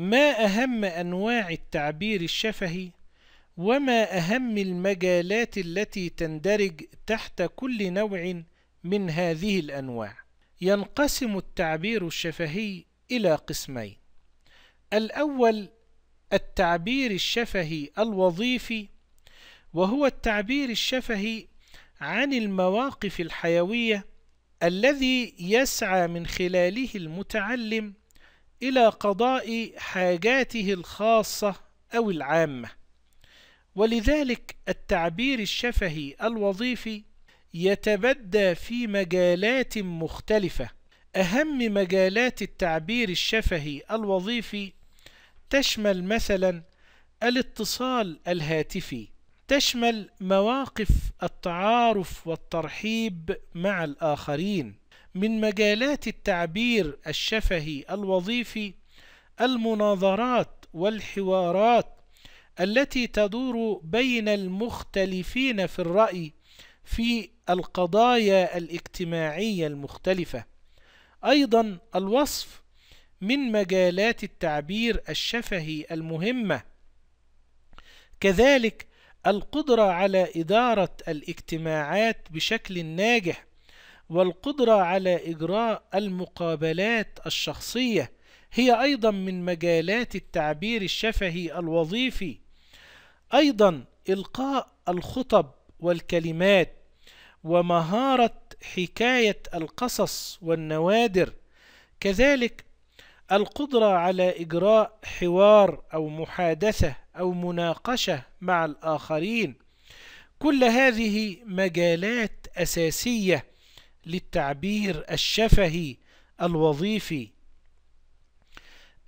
ما أهم أنواع التعبير الشفهي وما أهم المجالات التي تندرج تحت كل نوع من هذه الأنواع ينقسم التعبير الشفهي إلى قسمين الأول التعبير الشفهي الوظيفي وهو التعبير الشفهي عن المواقف الحيوية الذي يسعى من خلاله المتعلم إلى قضاء حاجاته الخاصة أو العامة ولذلك التعبير الشفهي الوظيفي يتبدى في مجالات مختلفة أهم مجالات التعبير الشفهي الوظيفي تشمل مثلا الاتصال الهاتفي تشمل مواقف التعارف والترحيب مع الآخرين من مجالات التعبير الشفهي الوظيفي المناظرات والحوارات التي تدور بين المختلفين في الرأي في القضايا الاجتماعية المختلفة أيضا الوصف من مجالات التعبير الشفهي المهمة كذلك القدرة على إدارة الاجتماعات بشكل ناجح والقدرة على إجراء المقابلات الشخصية هي أيضا من مجالات التعبير الشفهي الوظيفي أيضا إلقاء الخطب والكلمات ومهارة حكاية القصص والنوادر كذلك القدرة على إجراء حوار أو محادثة أو مناقشة مع الآخرين كل هذه مجالات أساسية للتعبير الشفهي الوظيفي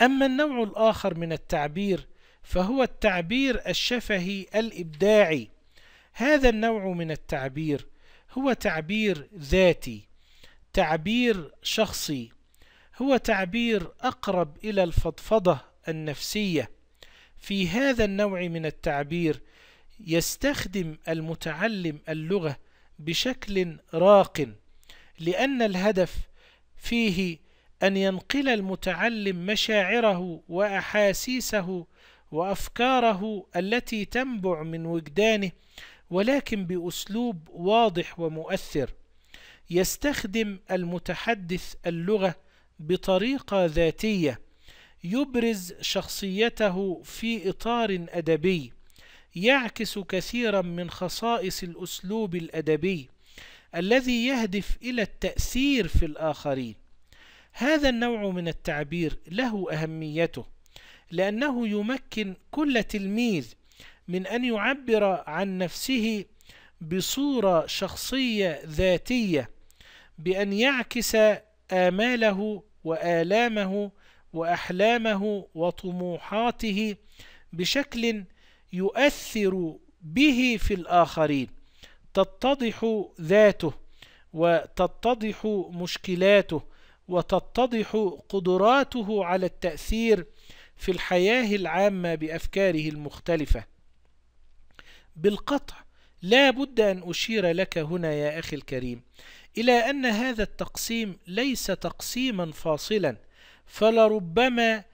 أما النوع الآخر من التعبير فهو التعبير الشفهي الإبداعي هذا النوع من التعبير هو تعبير ذاتي تعبير شخصي هو تعبير أقرب إلى الفضفضة النفسية في هذا النوع من التعبير يستخدم المتعلم اللغة بشكل راق لأن الهدف فيه أن ينقل المتعلم مشاعره وأحاسيسه وأفكاره التي تنبع من وجدانه ولكن بأسلوب واضح ومؤثر يستخدم المتحدث اللغة بطريقة ذاتية يبرز شخصيته في إطار أدبي يعكس كثيرا من خصائص الأسلوب الأدبي الذي يهدف إلى التأثير في الآخرين هذا النوع من التعبير له أهميته لأنه يمكن كل تلميذ من أن يعبر عن نفسه بصورة شخصية ذاتية بأن يعكس آماله وآلامه وأحلامه وطموحاته بشكل يؤثر به في الآخرين تتضح ذاته وتتضح مشكلاته وتتضح قدراته على التأثير في الحياة العامة بأفكاره المختلفة بالقطع لا بد أن أشير لك هنا يا أخي الكريم إلى أن هذا التقسيم ليس تقسيما فاصلا فلربما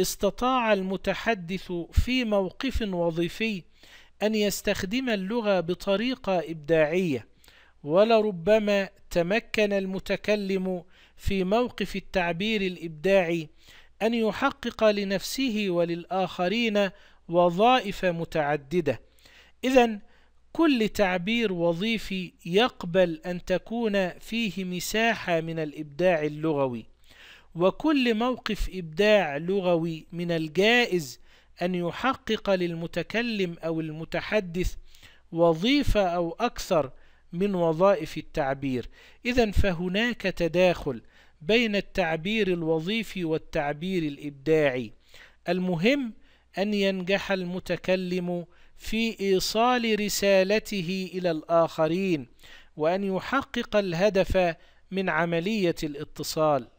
استطاع المتحدث في موقف وظيفي أن يستخدم اللغة بطريقة إبداعية ولربما تمكن المتكلم في موقف التعبير الإبداعي أن يحقق لنفسه وللآخرين وظائف متعددة إذا كل تعبير وظيفي يقبل أن تكون فيه مساحة من الإبداع اللغوي وكل موقف إبداع لغوي من الجائز أن يحقق للمتكلم أو المتحدث وظيفة أو أكثر من وظائف التعبير إذا فهناك تداخل بين التعبير الوظيفي والتعبير الإبداعي المهم أن ينجح المتكلم في إيصال رسالته إلى الآخرين وأن يحقق الهدف من عملية الاتصال